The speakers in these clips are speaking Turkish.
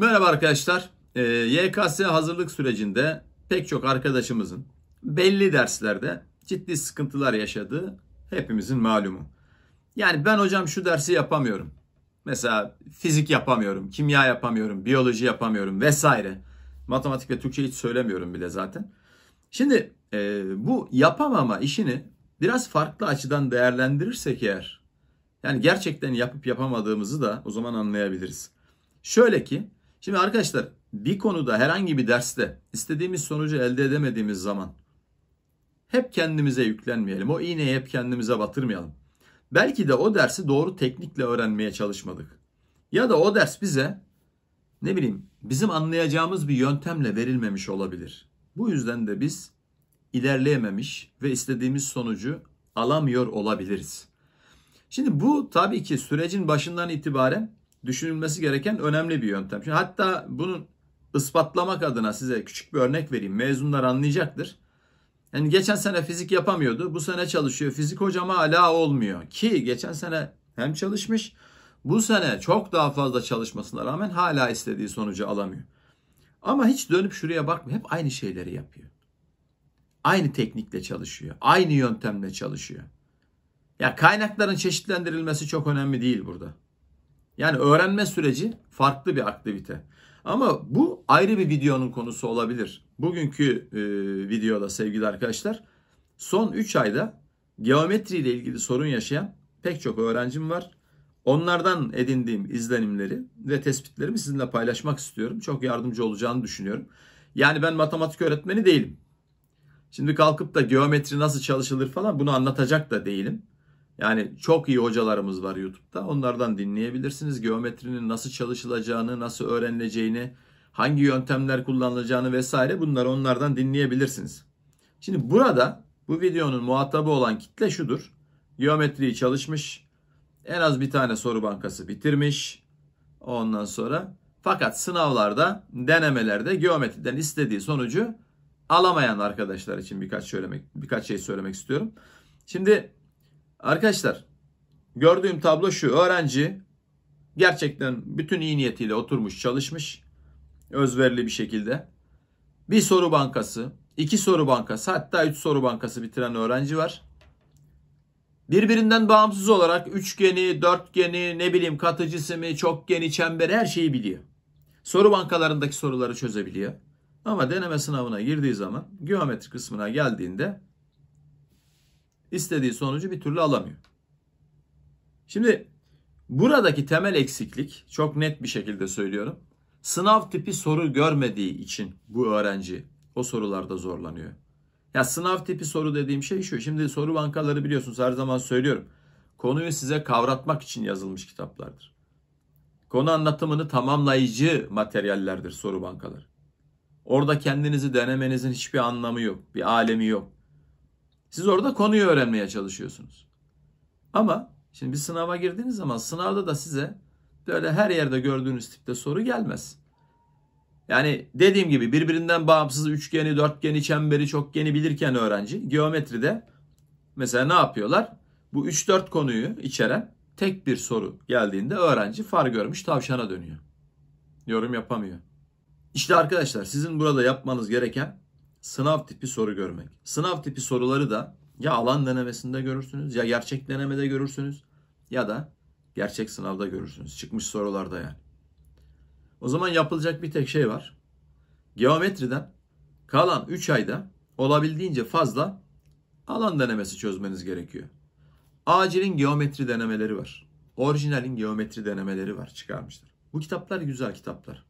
Merhaba arkadaşlar. E, ee, YKS hazırlık sürecinde pek çok arkadaşımızın belli derslerde ciddi sıkıntılar yaşadığı hepimizin malumu. Yani ben hocam şu dersi yapamıyorum. Mesela fizik yapamıyorum, kimya yapamıyorum, biyoloji yapamıyorum vesaire. Matematik ve Türkçe hiç söylemiyorum bile zaten. Şimdi e, bu yapamama işini biraz farklı açıdan değerlendirirsek eğer yani gerçekten yapıp yapamadığımızı da o zaman anlayabiliriz. Şöyle ki Şimdi arkadaşlar bir konuda herhangi bir derste istediğimiz sonucu elde edemediğimiz zaman hep kendimize yüklenmeyelim. O iğneyi hep kendimize batırmayalım. Belki de o dersi doğru teknikle öğrenmeye çalışmadık. Ya da o ders bize ne bileyim bizim anlayacağımız bir yöntemle verilmemiş olabilir. Bu yüzden de biz ilerleyememiş ve istediğimiz sonucu alamıyor olabiliriz. Şimdi bu tabii ki sürecin başından itibaren düşünülmesi gereken önemli bir yöntem. Şimdi hatta bunu ispatlamak adına size küçük bir örnek vereyim. Mezunlar anlayacaktır. Yani geçen sene fizik yapamıyordu. Bu sene çalışıyor. Fizik hocam hala olmuyor. Ki geçen sene hem çalışmış. Bu sene çok daha fazla çalışmasına rağmen hala istediği sonucu alamıyor. Ama hiç dönüp şuraya bakmıyor. Hep aynı şeyleri yapıyor. Aynı teknikle çalışıyor. Aynı yöntemle çalışıyor. Ya kaynakların çeşitlendirilmesi çok önemli değil burada. Yani öğrenme süreci farklı bir aktivite. Ama bu ayrı bir videonun konusu olabilir. Bugünkü e, videoda sevgili arkadaşlar son 3 ayda geometri ile ilgili sorun yaşayan pek çok öğrencim var. Onlardan edindiğim izlenimleri ve tespitlerimi sizinle paylaşmak istiyorum. Çok yardımcı olacağını düşünüyorum. Yani ben matematik öğretmeni değilim. Şimdi kalkıp da geometri nasıl çalışılır falan bunu anlatacak da değilim. Yani çok iyi hocalarımız var YouTube'da. Onlardan dinleyebilirsiniz. Geometrinin nasıl çalışılacağını, nasıl öğrenileceğini, hangi yöntemler kullanılacağını vesaire bunları onlardan dinleyebilirsiniz. Şimdi burada bu videonun muhatabı olan kitle şudur. Geometriyi çalışmış, en az bir tane soru bankası bitirmiş. Ondan sonra fakat sınavlarda, denemelerde geometriden istediği sonucu alamayan arkadaşlar için birkaç söylemek birkaç şey söylemek istiyorum. Şimdi Arkadaşlar gördüğüm tablo şu. Öğrenci gerçekten bütün iyi niyetiyle oturmuş çalışmış. Özverili bir şekilde. Bir soru bankası, iki soru bankası hatta üç soru bankası bitiren öğrenci var. Birbirinden bağımsız olarak üçgeni, dörtgeni, ne bileyim kat cisimi, çokgeni, çemberi her şeyi biliyor. Soru bankalarındaki soruları çözebiliyor. Ama deneme sınavına girdiği zaman geometri kısmına geldiğinde istediği sonucu bir türlü alamıyor. Şimdi buradaki temel eksiklik çok net bir şekilde söylüyorum. Sınav tipi soru görmediği için bu öğrenci o sorularda zorlanıyor. Ya sınav tipi soru dediğim şey şu. Şimdi soru bankaları biliyorsunuz her zaman söylüyorum. Konuyu size kavratmak için yazılmış kitaplardır. Konu anlatımını tamamlayıcı materyallerdir soru bankaları. Orada kendinizi denemenizin hiçbir anlamı yok, bir alemi yok. Siz orada konuyu öğrenmeye çalışıyorsunuz. Ama şimdi bir sınava girdiğiniz zaman sınavda da size böyle her yerde gördüğünüz tipte soru gelmez. Yani dediğim gibi birbirinden bağımsız üçgeni, dörtgeni, çemberi, çokgeni bilirken öğrenci geometride mesela ne yapıyorlar? Bu 3-4 konuyu içeren tek bir soru geldiğinde öğrenci far görmüş tavşana dönüyor. Yorum yapamıyor. İşte arkadaşlar sizin burada yapmanız gereken sınav tipi soru görmek. Sınav tipi soruları da ya alan denemesinde görürsünüz ya gerçek denemede görürsünüz ya da gerçek sınavda görürsünüz. Çıkmış sorularda yani. O zaman yapılacak bir tek şey var. Geometriden kalan 3 ayda olabildiğince fazla alan denemesi çözmeniz gerekiyor. Acil'in geometri denemeleri var. Orijinalin geometri denemeleri var çıkarmışlar. Bu kitaplar güzel kitaplar.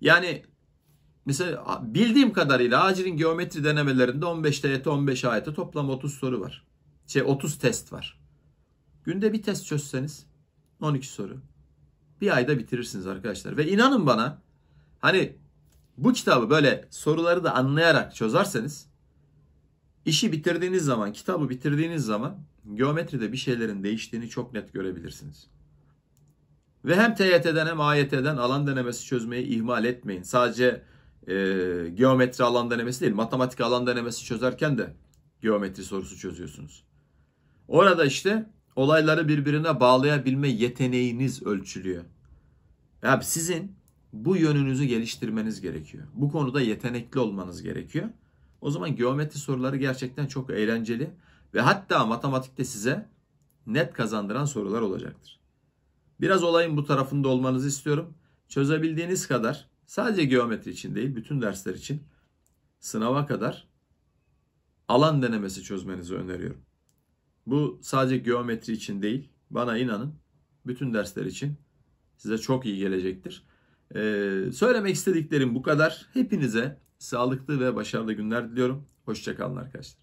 Yani Mesela bildiğim kadarıyla acilin geometri denemelerinde 15 TYT 15 AYT toplam 30 soru var. Şey 30 test var. Günde bir test çözseniz 12 soru. Bir ayda bitirirsiniz arkadaşlar. Ve inanın bana hani bu kitabı böyle soruları da anlayarak çözerseniz işi bitirdiğiniz zaman, kitabı bitirdiğiniz zaman geometride bir şeylerin değiştiğini çok net görebilirsiniz. Ve hem TYT'den hem AYT'den alan denemesi çözmeyi ihmal etmeyin. Sadece e, geometri alan denemesi değil, matematik alan denemesi çözerken de geometri sorusu çözüyorsunuz. Orada işte olayları birbirine bağlayabilme yeteneğiniz ölçülüyor. Ya sizin bu yönünüzü geliştirmeniz gerekiyor. Bu konuda yetenekli olmanız gerekiyor. O zaman geometri soruları gerçekten çok eğlenceli ve hatta matematikte size net kazandıran sorular olacaktır. Biraz olayın bu tarafında olmanızı istiyorum. Çözebildiğiniz kadar Sadece geometri için değil, bütün dersler için sınava kadar alan denemesi çözmenizi öneriyorum. Bu sadece geometri için değil, bana inanın bütün dersler için size çok iyi gelecektir. Ee, söylemek istediklerim bu kadar. Hepinize sağlıklı ve başarılı günler diliyorum. Hoşçakalın arkadaşlar.